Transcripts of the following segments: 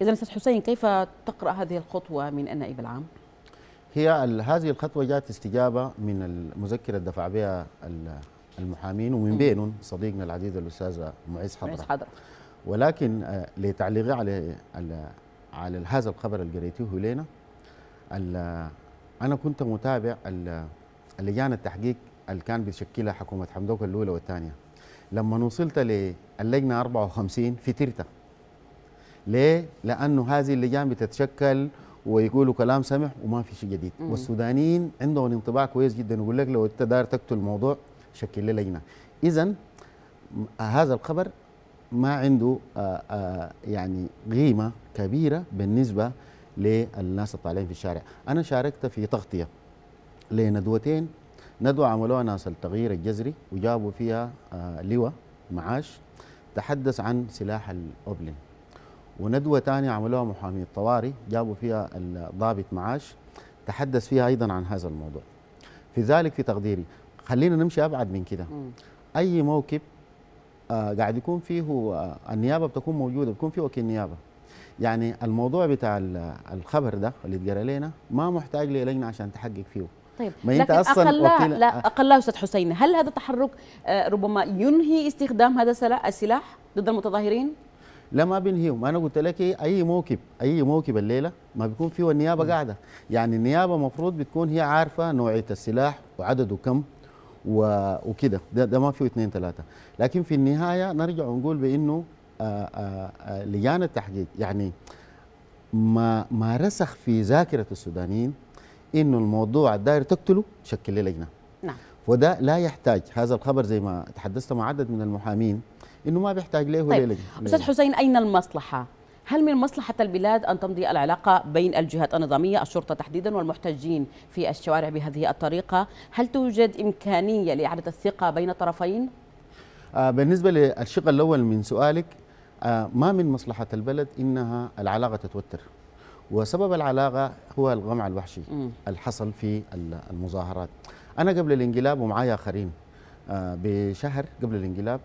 إذا أستاذ حسين كيف تقرأ هذه الخطوة من النائب العام؟ هي هذه الخطوة جاءت استجابة من المذكرة دفع بها المحامين ومن بينهم صديقنا العزيز الأستاذ معيز حضرة, معيز حضرة. ولكن آه، لتعليقي على على هذا الخبر اللي قريته لنا انا كنت متابع اللجان التحقيق اللي كان بتشكلها حكومه حمدوك الاولى والثانيه لما وصلت للجنه 54 في ترتا ليه؟ لأنه هذه اللجان بتتشكل ويقولوا كلام سمح وما في شيء جديد مم. والسودانيين عندهم انطباع كويس جدا يقول لك لو انت دار تقتل الموضوع شكل لي لجنه اذا هذا الخبر ما عنده آآ آه، آآ آه، يعني قيمه كبيره بالنسبه للناس الطالعين في الشارع انا شاركت في تغطيه لندوتين ندوه عملوها ناس التغيير الجذري وجابوا فيها آه، لواء معاش تحدث عن سلاح الاوبلين وندوه ثانيه عملوها محامي الطواري جابوا فيها الضابط معاش تحدث فيها ايضا عن هذا الموضوع في ذلك في تقديري خلينا نمشي ابعد من كده اي موكب آه قاعد يكون فيه آه النيابه بتكون موجوده بيكون فيه وكيل نيابه يعني الموضوع بتاع الخبر ده اللي اتجرى لنا ما محتاج للجنه عشان تحقق فيه طيب ما لكن انت اصلا أقل لا آه. اقلها استاذ حسين هل هذا التحرك آه، ربما ينهي استخدام هذا السلاح ضد المتظاهرين لا ما بينهيهم انا قلت لك إيه؟ اي موكب اي موكب الليله ما بيكون فيه النيابه قاعده يعني النيابه المفروض بتكون هي عارفه نوعيه السلاح وعدده كم وكده ده, ده ما فيه اثنين ثلاثه لكن في النهايه نرجع ونقول بانه آه، آه، آه، لجان التحقيق يعني ما ما رسخ في ذاكره السودانيين انه الموضوع الداير تقتله شكل لجنه نعم وده لا يحتاج هذا الخبر زي ما تحدثت مع عدد من المحامين انه ما بيحتاج ليه طيب. ليه استاذ حسين اين المصلحه؟ هل من مصلحة البلاد أن تمضي العلاقة بين الجهات النظامية الشرطة تحديدا والمحتجين في الشوارع بهذه الطريقة هل توجد إمكانية لإعادة الثقة بين الطرفين؟ آه، بالنسبة للشق الأول من سؤالك آه، ما من مصلحة البلد إنها العلاقة تتوتر وسبب العلاقة هو الغمع الوحشي الحصل في المظاهرات أنا قبل الانقلاب ومعايا آخرين آه، بشهر قبل الانقلاب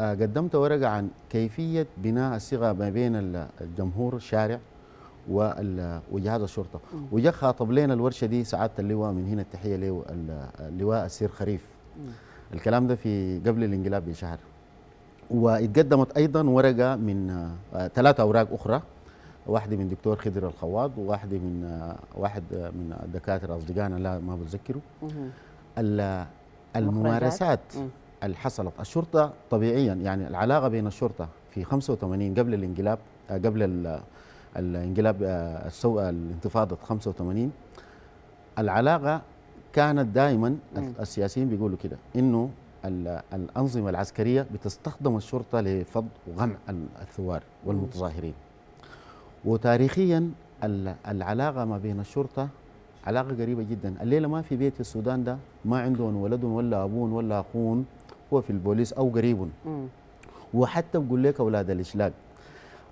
قدمت ورقه عن كيفيه بناء الصيغة ما بين الجمهور الشارع وجهاز الشرطه وجا خاطب لنا الورشه دي سعاده اللواء من هنا التحيه له اللواء السير خريف الكلام ده في قبل الانقلاب بشهر واتقدمت ايضا ورقه من آه، ثلاثة اوراق اخرى واحده من دكتور خضر الخواض وواحده من آه، واحد آه، من الدكاتره اصدقائنا لا ما بتذكره الممارسات اللي حصلت الشرطة طبيعيا يعني العلاقة بين الشرطة في 85 قبل الانقلاب آه، قبل الانقلاب آه، السوء الانتفاضة 85 العلاقة كانت دائما السياسيين بيقولوا كده انه الأنظمة العسكرية بتستخدم الشرطة لفض وغمع الثوار والمتظاهرين وتاريخيا العلاقة ما بين الشرطة علاقه قريبه جدا الليله ما في بيت في السودان ده ما عندهم ولد ولا ابون ولا اخون هو في البوليس او قريب وحتى بقول لك اولاد الاشلاق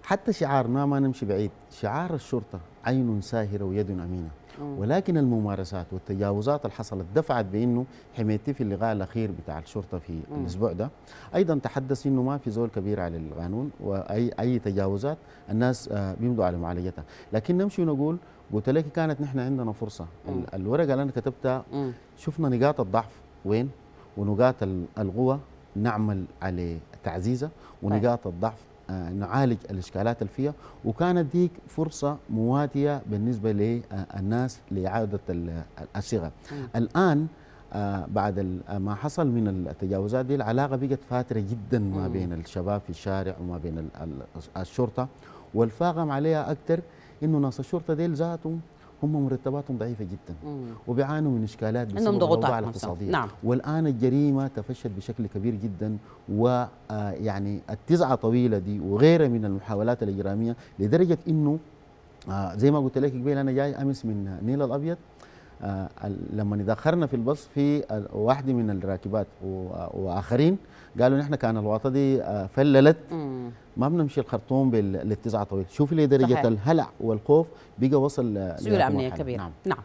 حتى شعارنا ما نمشي بعيد شعار الشرطة عين ساهرة ويد أمينة ولكن الممارسات والتجاوزات اللي حصلت دفعت بانه حميتي في اللقاء الاخير بتاع الشرطه في مم. الاسبوع ده ايضا تحدث انه ما في زول كبير على القانون واي اي تجاوزات الناس آه، بيمضوا على معالجتها لكن نمشي ونقول قلت لك كانت نحن عندنا فرصه مم. الورقه اللي انا كتبتها شفنا نقاط الضعف وين ونقاط القوه نعمل على تعزيزها ونقاط طيب. الضعف آه، نعالج الإشكالات اللي فيها وكانت ديك فرصة مواتية بالنسبة للناس آه، لإعادة الصيغة الآن آه، بعد ما حصل من التجاوزات دي العلاقه بقت فاتره جدا ما بين الشباب في الشارع وما بين الشرطه والفاقم عليها اكثر انه ناس الشرطه ديل ذاتهم هم مرتباتهم ضعيفه جدا مم. وبيعانوا من اشكالات بسبب الضغوط الاقتصاديه نعم. والان الجريمه تفشت بشكل كبير جدا ويعني آه، التزعه طويله دي وغيرها من المحاولات الاجراميه لدرجه انه آه، زي ما قلت لك قبل انا جاي امس من نيل الابيض آه، لما ندخرنا في الباص في واحده من الراكبات واخرين قالوا نحن كان الواطه دي فللت فللت ما بنمشي الخرطوم بال... للتزعه طويل شوفي درجه الهلع والخوف بيجي وصل سيوله امنيه كبيره نعم, نعم.